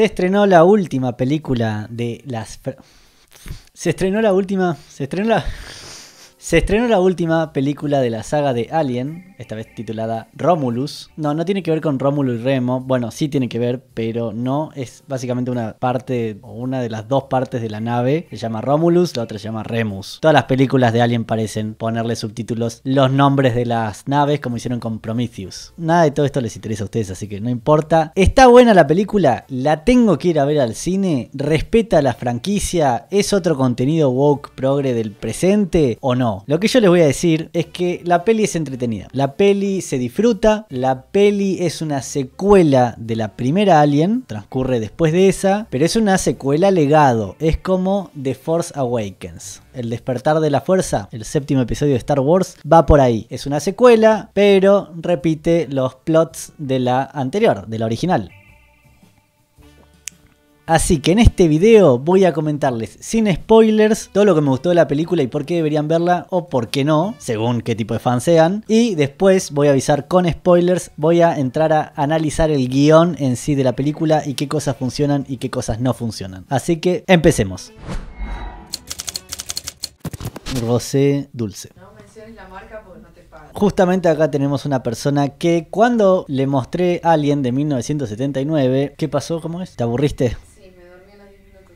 Se estrenó la última película de las... Se estrenó la última... Se estrenó la... Se estrenó la última película de la saga de Alien, esta vez titulada Romulus. No, no tiene que ver con Rómulo y Remo. Bueno, sí tiene que ver, pero no. Es básicamente una parte o una de las dos partes de la nave. Se llama Romulus, la otra se llama Remus. Todas las películas de Alien parecen ponerle subtítulos los nombres de las naves como hicieron con Prometheus. Nada de todo esto les interesa a ustedes, así que no importa. Está buena la película, la tengo que ir a ver al cine. Respeta la franquicia, es otro contenido woke progre del presente o no lo que yo les voy a decir es que la peli es entretenida. La peli se disfruta, la peli es una secuela de la primera Alien, transcurre después de esa, pero es una secuela legado, es como The Force Awakens. El despertar de la fuerza, el séptimo episodio de Star Wars, va por ahí. Es una secuela, pero repite los plots de la anterior, de la original. Así que en este video voy a comentarles sin spoilers todo lo que me gustó de la película y por qué deberían verla o por qué no, según qué tipo de fan sean. Y después voy a avisar con spoilers, voy a entrar a analizar el guión en sí de la película y qué cosas funcionan y qué cosas no funcionan. Así que empecemos. Rosé Dulce. No menciones la marca porque no te pagan. Justamente acá tenemos una persona que cuando le mostré Alien de 1979, ¿qué pasó? ¿Cómo es? ¿Te aburriste?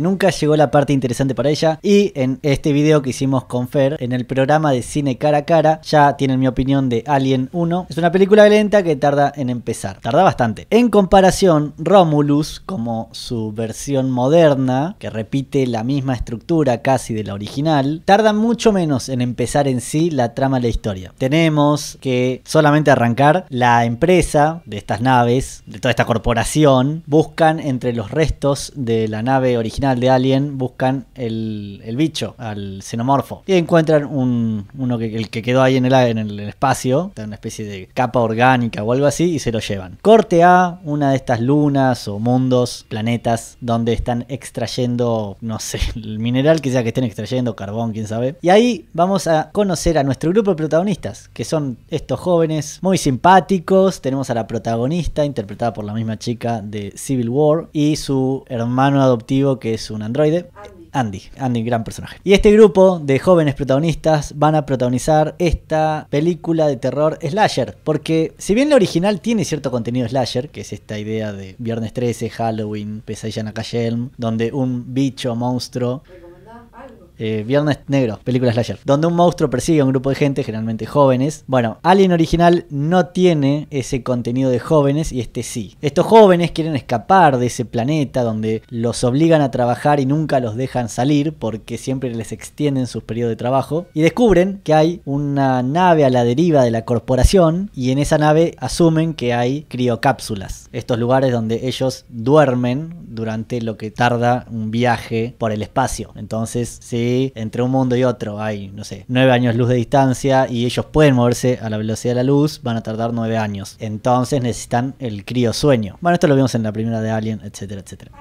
nunca llegó la parte interesante para ella. Y en este video que hicimos con Fer, en el programa de cine cara a cara, ya tienen mi opinión de Alien 1. Es una película lenta que tarda en empezar, tarda bastante. En comparación, Romulus, como su versión moderna, que repite la misma estructura casi de la original, tarda mucho menos en empezar en sí la trama de la historia. Tenemos que solamente arrancar la empresa de estas naves, de toda esta corporación, buscan entre los restos de la nave original de Alien buscan el, bicho, al xenomorfo. Y encuentran un, uno que, el que quedó ahí en el, en el espacio, una especie de capa orgánica o algo así, y se lo llevan. Corte a una de estas lunas o mundos, planetas, donde están extrayendo, no sé, el mineral que sea que estén extrayendo, carbón, quién sabe. Y ahí vamos a conocer a nuestro grupo de protagonistas, que son estos jóvenes muy simpáticos. Tenemos a la protagonista, interpretada por la misma chica de Civil War, y su hermano adoptivo, que es es un androide. Andy, Andy, gran personaje. Y este grupo de jóvenes protagonistas van a protagonizar esta película de terror slasher, porque si bien la original tiene cierto contenido slasher, que es esta idea de Viernes 13, Halloween, Pesadilla en la calle donde un bicho monstruo eh, Viernes Negro, película slasher, donde un monstruo persigue a un grupo de gente, generalmente jóvenes. Bueno, Alien original no tiene ese contenido de jóvenes y este sí. Estos jóvenes quieren escapar de ese planeta donde los obligan a trabajar y nunca los dejan salir porque siempre les extienden sus periodos de trabajo y descubren que hay una nave a la deriva de la corporación y en esa nave asumen que hay criocápsulas, estos lugares donde ellos duermen durante lo que tarda un viaje por el espacio. Entonces se entre un mundo y otro hay, no sé, nueve años luz de distancia y ellos pueden moverse a la velocidad de la luz, van a tardar nueve años. Entonces necesitan el crío sueño. Bueno, esto lo vimos en la primera de Alien, etcétera, etcétera.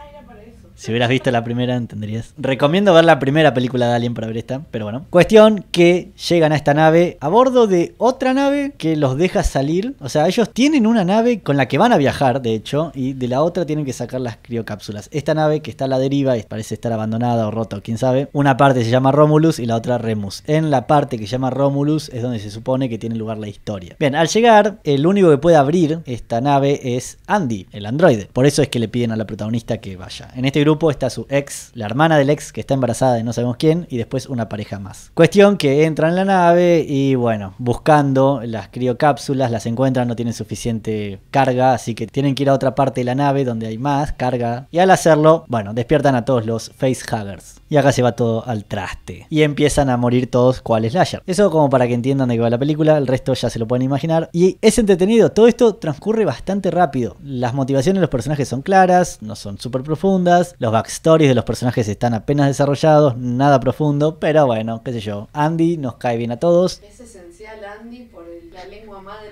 Si hubieras visto la primera, entenderías. Recomiendo ver la primera película de Alien para ver esta, pero bueno. Cuestión que llegan a esta nave a bordo de otra nave que los deja salir. O sea, ellos tienen una nave con la que van a viajar, de hecho, y de la otra tienen que sacar las criocápsulas. Esta nave que está a la deriva y parece estar abandonada o rota, o quién sabe. Una parte se llama Romulus y la otra Remus. En la parte que se llama Romulus es donde se supone que tiene lugar la historia. Bien, al llegar, el único que puede abrir esta nave es Andy, el androide. Por eso es que le piden a la protagonista que vaya. En este está su ex, la hermana del ex que está embarazada de no sabemos quién, y después una pareja más. Cuestión que entra en la nave y bueno, buscando las criocápsulas, las encuentran, no tienen suficiente carga, así que tienen que ir a otra parte de la nave donde hay más carga. Y al hacerlo, bueno, despiertan a todos los facehuggers. Y acá se va todo al traste. Y empiezan a morir todos cual slasher. Eso como para que entiendan de qué va la película, el resto ya se lo pueden imaginar. Y es entretenido, todo esto transcurre bastante rápido. Las motivaciones de los personajes son claras, no son súper profundas. Los backstories de los personajes están apenas desarrollados, nada profundo, pero bueno, qué sé yo. Andy nos cae bien a todos. Es esencial Andy por la lengua madre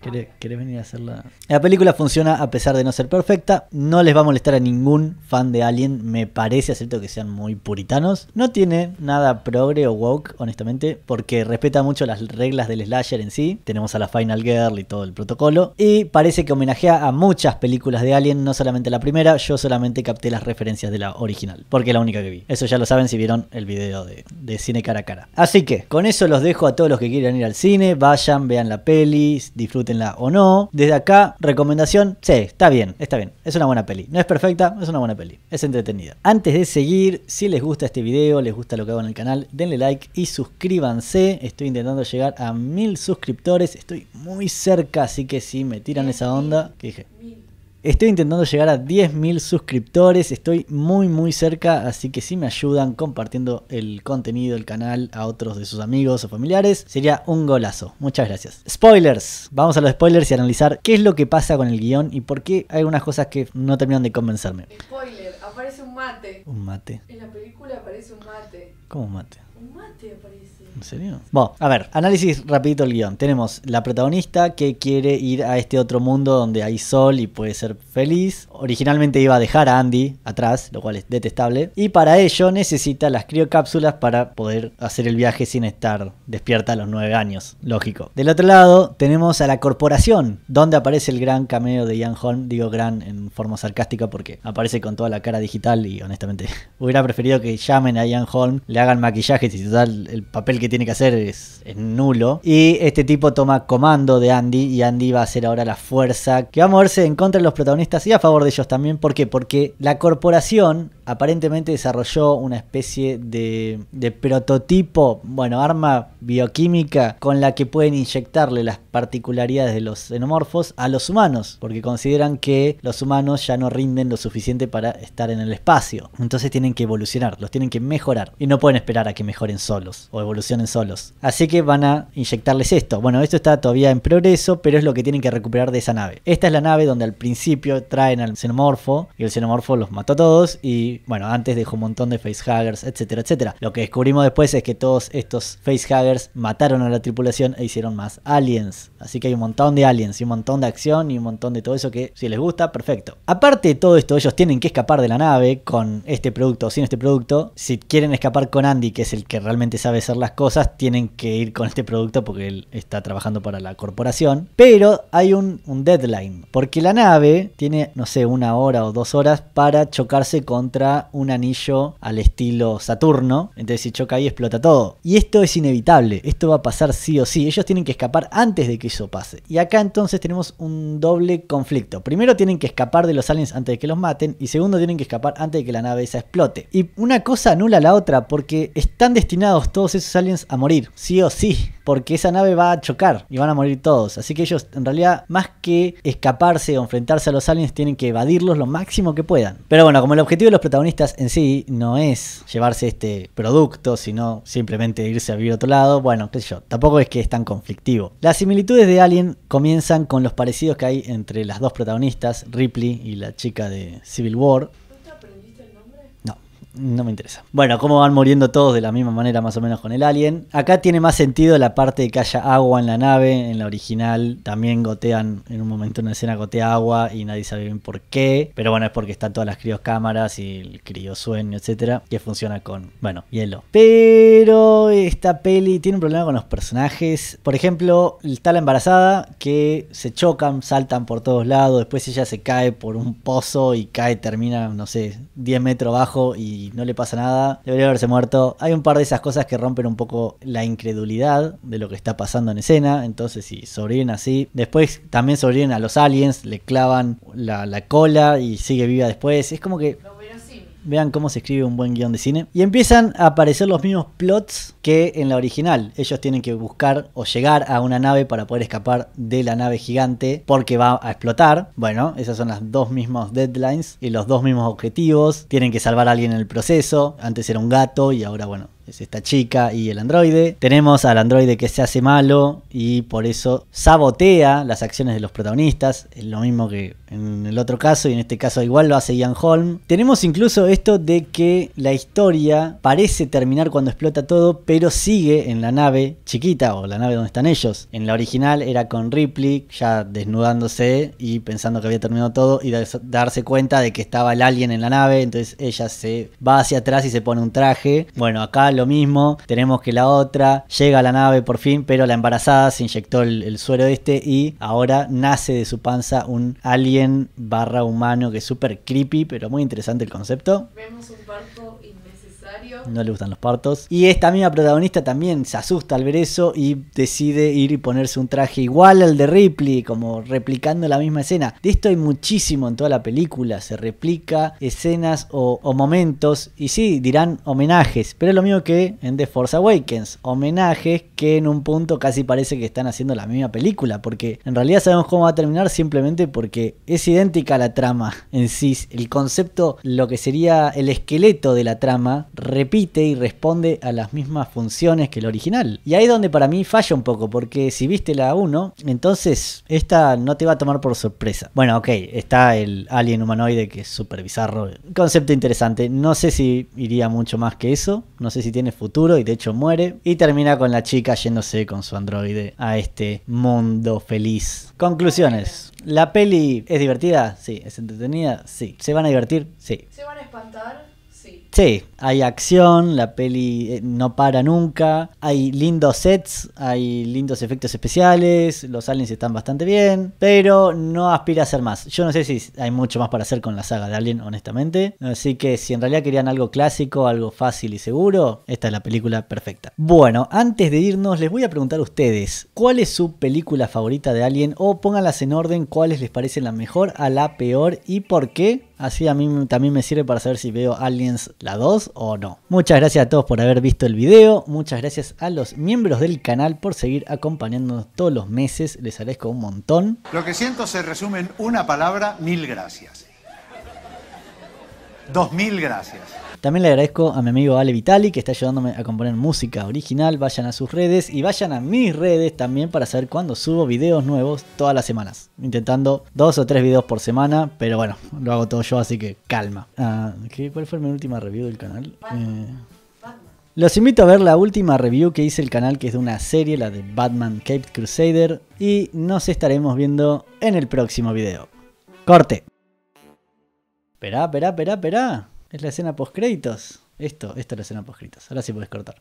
que... venir a hacerla? La película funciona a pesar de no ser perfecta. No les va a molestar a ningún fan de Alien, me parece, cierto que sean muy puritanos. No tiene nada progre o woke, honestamente, porque respeta mucho las reglas del slasher en sí. Tenemos a la Final Girl y todo el protocolo. Y parece que homenajea a muchas películas de Alien, no solamente la primera. Yo solamente capté las reglas referencias de la original, porque es la única que vi. Eso ya lo saben si vieron el video de, de cine cara a cara. Así que, con eso los dejo a todos los que quieran ir al cine, vayan, vean la peli, disfrútenla o no. Desde acá, recomendación, sí, está bien, está bien, es una buena peli. No es perfecta, es una buena peli, es entretenida. Antes de seguir, si les gusta este video, les gusta lo que hago en el canal, denle like y suscríbanse. Estoy intentando llegar a mil suscriptores, estoy muy cerca, así que si me tiran esa onda, que dije, Estoy intentando llegar a 10.000 suscriptores, estoy muy muy cerca, así que si me ayudan compartiendo el contenido, del canal a otros de sus amigos o familiares, sería un golazo. Muchas gracias. Spoilers, vamos a los spoilers y a analizar qué es lo que pasa con el guión y por qué hay algunas cosas que no terminan de convencerme. Spoiler, aparece un mate. Un mate. En la película aparece un mate. ¿Cómo un mate? ¿En serio? Bueno, a ver, análisis rapidito el guión. Tenemos la protagonista que quiere ir a este otro mundo donde hay sol y puede ser feliz. Originalmente iba a dejar a Andy atrás, lo cual es detestable. Y para ello necesita las criocápsulas para poder hacer el viaje sin estar despierta a los nueve años. Lógico. Del otro lado tenemos a la corporación, donde aparece el gran cameo de Ian Holm. Digo gran en forma sarcástica porque aparece con toda la cara digital y honestamente hubiera preferido que llamen a Ian Holm, le hagan maquillaje el papel que tiene que hacer es, es, nulo. Y este tipo toma comando de Andy y Andy va a ser ahora la fuerza que va a moverse en contra de los protagonistas y a favor de ellos también. ¿Por qué? Porque la corporación aparentemente desarrolló una especie de, prototipo, bueno, arma bioquímica con la que pueden inyectarle las particularidades de los xenomorfos a los humanos, porque consideran que los humanos ya no rinden lo suficiente para estar en el espacio. Entonces tienen que evolucionar, los tienen que mejorar y no pueden esperar a que mejoren solos o evolucionen solos. Así que van a inyectarles esto. Bueno, esto está todavía en progreso, pero es lo que tienen que recuperar de esa nave. Esta es la nave donde al principio traen al xenomorfo y el xenomorfo los mató a todos y bueno, antes dejó un montón de facehuggers, etcétera, etcétera. Lo que descubrimos después es que todos estos facehuggers mataron a la tripulación e hicieron más aliens. Así que hay un montón de aliens y un montón de acción y un montón de todo eso que si les gusta, perfecto. Aparte de todo esto, ellos tienen que escapar de la nave con este producto o sin este producto. Si quieren escapar con Andy, que es el que realmente sabe hacer las cosas, tienen que ir con este producto porque él está trabajando para la corporación. Pero hay un deadline, porque la nave tiene, no sé, una hora o dos horas para chocarse contra un anillo al estilo Saturno. Entonces si choca ahí explota todo. Y esto es inevitable, esto va a pasar sí o sí. Ellos tienen que escapar antes de que eso pase. Y acá entonces tenemos un doble conflicto. Primero tienen que escapar de los aliens antes de que los maten y segundo tienen que escapar antes de que la nave esa explote. Y una cosa anula la otra porque están destinados todos esos aliens a morir, sí o sí. Porque esa nave va a chocar y van a morir todos. Así que ellos en realidad más que escaparse o enfrentarse a los aliens tienen que evadirlos lo máximo que puedan. Pero bueno, como el objetivo de los protagonistas en sí no es llevarse este producto, sino simplemente irse a vivir a otro lado. Bueno, qué sé yo, tampoco es que es tan conflictivo. Las similitudes de Alien comienzan con los parecidos que hay entre las dos protagonistas, Ripley y la chica de Civil War, no me interesa. Bueno, cómo van muriendo todos de la misma manera, más o menos, con el alien. Acá tiene más sentido la parte de que haya agua en la nave. En la original también gotean, en un momento en una escena gotea agua y nadie sabe bien por qué. Pero bueno, es porque están todas las cámaras y el sueño etcétera, que funciona con, bueno, hielo. Pero esta peli tiene un problema con los personajes. Por ejemplo, está la embarazada que se chocan, saltan por todos lados. Después ella se cae por un pozo y cae, termina, no sé, 10 metros abajo y no le pasa nada, debería haberse muerto. Hay un par de esas cosas que rompen un poco la incredulidad de lo que está pasando en escena, entonces si sobreviven así. Después también sobreviven a los aliens, le clavan la, la cola y sigue viva después. Es como que vean cómo se escribe un buen guión de cine. Y empiezan a aparecer los mismos plots que en la original. Ellos tienen que buscar o llegar a una nave para poder escapar de la nave gigante porque va a explotar. Bueno, esas son las dos mismas deadlines y los dos mismos objetivos. Tienen que salvar a alguien en el proceso. Antes era un gato y ahora, bueno, es esta chica y el androide. Tenemos al androide que se hace malo y por eso sabotea las acciones de los protagonistas, es lo mismo que en el otro caso y en este caso igual lo hace Ian Holm. Tenemos incluso esto de que la historia parece terminar cuando explota todo, pero sigue en la nave chiquita o la nave donde están ellos. En la original era con Ripley ya desnudándose y pensando que había terminado todo y darse cuenta de que estaba el alien en la nave, entonces ella se va hacia atrás y se pone un traje. Bueno, acá lo mismo, tenemos que la otra, llega a la nave por fin, pero la embarazada se inyectó el, suero este y ahora nace de su panza un alien barra humano que es súper creepy, pero muy interesante el concepto. Vemos un barco no le gustan los partos. Y esta misma protagonista también se asusta al ver eso y decide ir y ponerse un traje igual al de Ripley, como replicando la misma escena. De esto hay muchísimo en toda la película, se replica escenas o, momentos, y sí, dirán homenajes, pero es lo mismo que en The Force Awakens, homenajes que en un punto casi parece que están haciendo la misma película, porque en realidad sabemos cómo va a terminar simplemente porque es idéntica a la trama en sí, el concepto, lo que sería el esqueleto de la trama, repite y responde a las mismas funciones que el original. Y ahí es donde para mí falla un poco, porque si viste la 1, entonces esta no te va a tomar por sorpresa. Bueno, ok, está el alien humanoide que es super bizarro. Concepto interesante, no sé si iría mucho más que eso, no sé si tiene futuro y de hecho muere. Y termina con la chica yéndose con su androide a este mundo feliz. Conclusiones. ¿La peli es divertida? Sí. ¿Es entretenida? Sí. ¿Se van a divertir? Sí. ¿Se van a espantar? Sí, hay acción, la peli eh, no para nunca, hay lindos sets, hay lindos efectos especiales, los aliens están bastante bien, pero no aspira a ser más. Yo no sé si hay mucho más para hacer con la saga de Alien, honestamente. Así que si en realidad querían algo clásico, algo fácil y seguro, esta es la película perfecta. Bueno, antes de irnos les voy a preguntar a ustedes, ¿cuál es su película favorita de Alien? O pónganlas en orden, cuáles les parecen la mejor a la peor y por qué Así a mí también me sirve para saber si veo Aliens la 2 o no. Muchas gracias a todos por haber visto el video. Muchas gracias a los miembros del canal por seguir acompañándonos todos los meses. Les agradezco un montón. Lo que siento se resume en una palabra, mil gracias. 2000 gracias. También le agradezco a mi amigo Ale Vitali que está ayudándome a componer música original. Vayan a sus redes y vayan a mis redes también para saber cuándo subo videos nuevos todas las semanas. Intentando dos o tres videos por semana, pero bueno, lo hago todo yo, así que calma. Ah, ¿Cuál fue mi última review del canal? Eh, los invito a ver la última review que hice el canal, que es de una serie, la de Batman Caped Crusader, y nos estaremos viendo en el próximo video. Corte. Esperá, esperá, esperá, esperá. Es la escena post créditos. Esto, esta es la escena post créditos. Ahora sí puedes cortar.